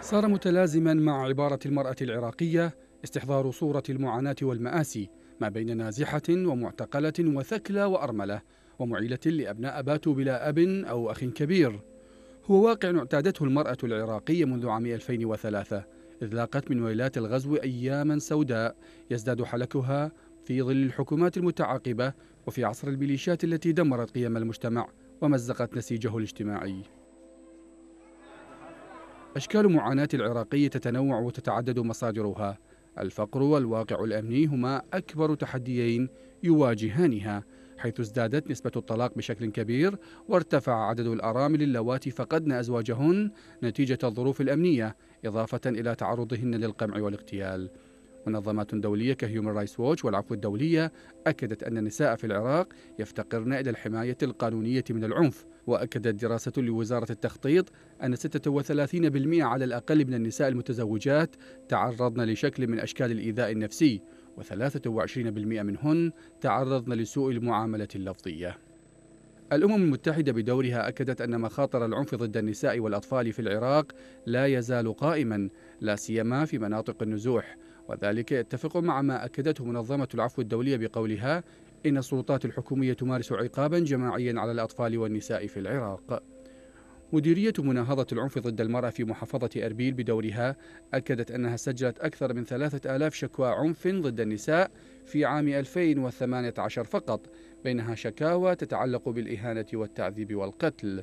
صار متلازما مع عبارة المرأة العراقية استحضار صورة المعاناة والمآسي ما بين نازحة ومعتقلة وثكلى وأرملة ومعيلة لأبناء باتوا بلا أب أو أخ كبير هو واقع اعتادته المرأة العراقية منذ عام 2003 إذ لاقت من ويلات الغزو أياما سوداء يزداد حلكها في ظل الحكومات المتعاقبة وفي عصر الميليشيات التي دمرت قيم المجتمع ومزقت نسيجه الاجتماعي أشكال معاناة العراقي تتنوع وتتعدد مصادرها الفقر والواقع الأمني هما أكبر تحديين يواجهانها حيث ازدادت نسبة الطلاق بشكل كبير وارتفع عدد الأرامل اللواتي فقدن أزواجهن نتيجة الظروف الأمنية إضافة إلى تعرضهن للقمع والاغتيال منظمات دولية كهيومن رايس ووتش والعفو الدولية أكدت أن النساء في العراق يفتقرن إلى الحماية القانونية من العنف وأكدت دراسة لوزارة التخطيط أن 36% على الأقل من النساء المتزوجات تعرضن لشكل من أشكال الإيذاء النفسي و23% منهن تعرضن لسوء المعاملة اللفظية الأمم المتحدة بدورها أكدت أن مخاطر العنف ضد النساء والأطفال في العراق لا يزال قائما لا سيما في مناطق النزوح وذلك يتفق مع ما أكدته منظمة العفو الدولية بقولها إن السلطات الحكومية تمارس عقابا جماعيا على الأطفال والنساء في العراق مديرية مناهضة العنف ضد المرأة في محافظة أربيل بدورها أكدت أنها سجلت أكثر من ثلاثة آلاف شكوى عنف ضد النساء في عام 2018 فقط بينها شكاوى تتعلق بالإهانة والتعذيب والقتل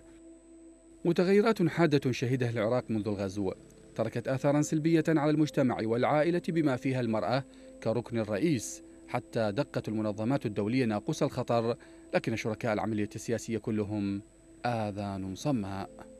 متغيرات حادة شهدها العراق منذ الغزو تركت آثارا سلبية على المجتمع والعائلة بما فيها المرأة كركن الرئيس حتى دقت المنظمات الدولية ناقوس الخطر لكن شركاء العملية السياسية كلهم آذان صماء